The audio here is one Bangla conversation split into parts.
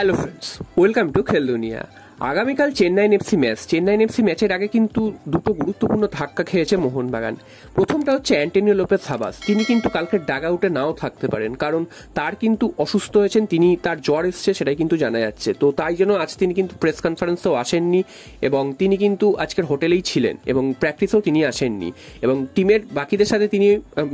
hello friends welcome to Kheldunia আগামীকাল Chennai FC match Chennai FC ম্যাচের আগে কিন্তু দুটো গুরুত্বপূর্ণ ধাক্কা খেয়েছে মোহনবাগান প্রথমটা হচ্ছে অ্যান্টনিও লোপেস হাবাস তিনি কিন্তু কালকে ডাগ আউটে নাও থাকতে পারেন কারণ তার কিন্তু অসুস্থ হয়েছেন তিনি তার জ্বর এসছে সেটাই কিন্তু জানা যাচ্ছে তো তাই জন্য আজ তিনি কিন্তু প্রেস কনফারেন্সেও আসেননি এবং তিনি কিন্তু আজকের হোটেলেই ছিলেন এবং প্র্যাকটিসেও তিনি আসেননি এবং টিমের বাকিদের সাথে তিনি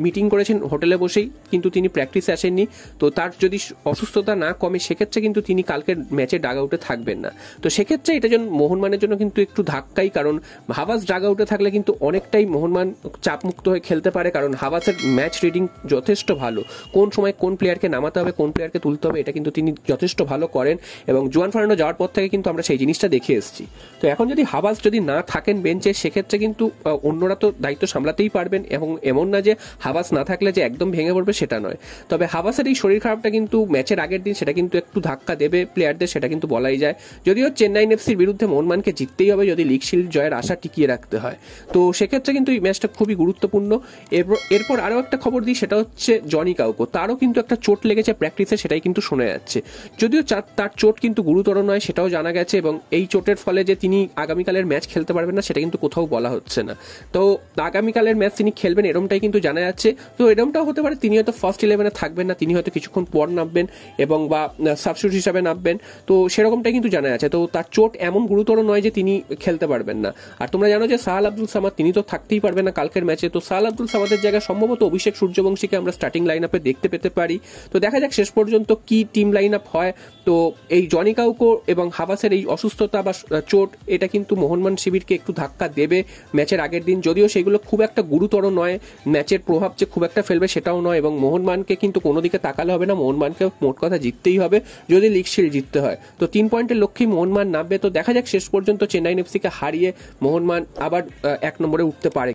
মিটিং করেছেন হোটেলে বসেই কিন্তু তিনি প্র্যাকটিসে আসেননি তো তার যদি অসুস্থতা না কমে সেক্ষেত্রে কিন্তু তিনি কালকে ম্যাচে ডাগ আউটে থাকবেন না তো সেক্ষেত্রে ক্ষেত্রে এটা যেন মোহনমানের জন্য কিন্তু একটু ধাক্কাই কারণ হাভাস ড্রাগ আউটে থাকলে কিন্তু অনেকটাই মোহনমান চাপমুক্ত হয়ে খেলতে পারে কারণ হাওয়াজের ম্যাচ রিডিং যথেষ্ট ভালো কোন সময় কোন প্লেয়ারকে নামাতে হবে কোন প্লেয়ারকে তুলতে হবে এটা কিন্তু তিনি যথেষ্ট ভালো করেন এবং জোয়ান ফার্নান্ডো যাওয়ার পর থেকে কিন্তু আমরা সেই জিনিসটা দেখে এসেছি তো এখন যদি হাওয়াজ যদি না থাকেন বেঞ্চে সেক্ষেত্রে কিন্তু অন্যরা তো দায়িত্ব সামলাতেই পারবেন এবং এমন না যে হাভাস না থাকলে যে একদম ভেঙে পড়বে সেটা নয় তবে হাওয়াসের এই শরীর খারাপটা কিন্তু ম্যাচের আগের দিন সেটা কিন্তু একটু ধাক্কা দেবে প্লেয়ারদের সেটা কিন্তু বলাই যায় যদিও চেন্নাই এনএফসির বিরুদ্ধে মোহনমানকে জিততেই হবে যদি লিগ শিল্ড জয়ের আশা টিকিয়ে রাখতে হয় তো সেক্ষেত্রে কিন্তু এই ম্যাচটা খুবই গুরুত্বপূর্ণ এরপর এরপর আরও একটা খবর দিই সেটা হচ্ছে জনি কাউকো তারও কিন্তু একটা চোট লেগেছে প্র্যাকটিসে সেটাই কিন্তু শোনা যাচ্ছে যদিও তার চোট কিন্তু গুরুতর নয় সেটাও জানা গেছে এবং এই চোটের ফলে যে তিনি আগামীকালের ম্যাচ খেলতে পারবেন না সেটা কিন্তু কোথাও বলা হচ্ছে না তো আগামীকালের ম্যাচ তিনি খেলবেন এরমটাই কিন্তু জানা যাচ্ছে তো এরমটাও হতে পারে তিনি হয়তো ফার্স্ট ইলেভেনে থাকবেন না তিনি হয়তো কিছুক্ষণ পর নামবেন এবং বা সাবস্টিটিউট হিসাবে নামবেন তো সেরকমটাই কিন্তু জানা যাচ্ছে তো তার চোট এমন গুরুতর নয় যে তিনি খেলতে পারবেন না আর তোমরা জানো যে সাহাল আব্দুল সামাদ তিনি তো থাকতেই পারবেন না কালকের ম্যাচে তো সাহাল আব্দুল সামাদের জায়গায় সম্ভবত অভিষেক সূর্যবংশীকে আমরা স্টার্টিং লাইন আপে দেখতে পেতে পারি তো দেখা যাক শেষ পর্যন্ত কি টিম লাইন আপ হয় তো এই জনি কাউকো এবং হাবাসের এই অসুস্থতা বা চোট এটা কিন্তু মোহনমান শিবিরকে একটু ধাক্কা দেবে ম্যাচের আগের দিন যদিও সেগুলো খুব একটা গুরুতর নয় ম্যাচের প্রভাব যে খুব একটা ফেলবে সেটাও নয় এবং মোহনমানকে কিন্তু কোনো দিকে তাকালে হবে না মোহনমানকে মোট কথা জিততেই হবে যদি লিগ শিল্ড জিততে হয় তো তিন পয়েন্টের লক্ষ্যেই মোহনমান নাম থাকবে তো দেখা যাক শেষ পর্যন্ত চেন্নাইন এফসিকে হারিয়ে মোহনমান আবার এক নম্বরে উঠতে পারে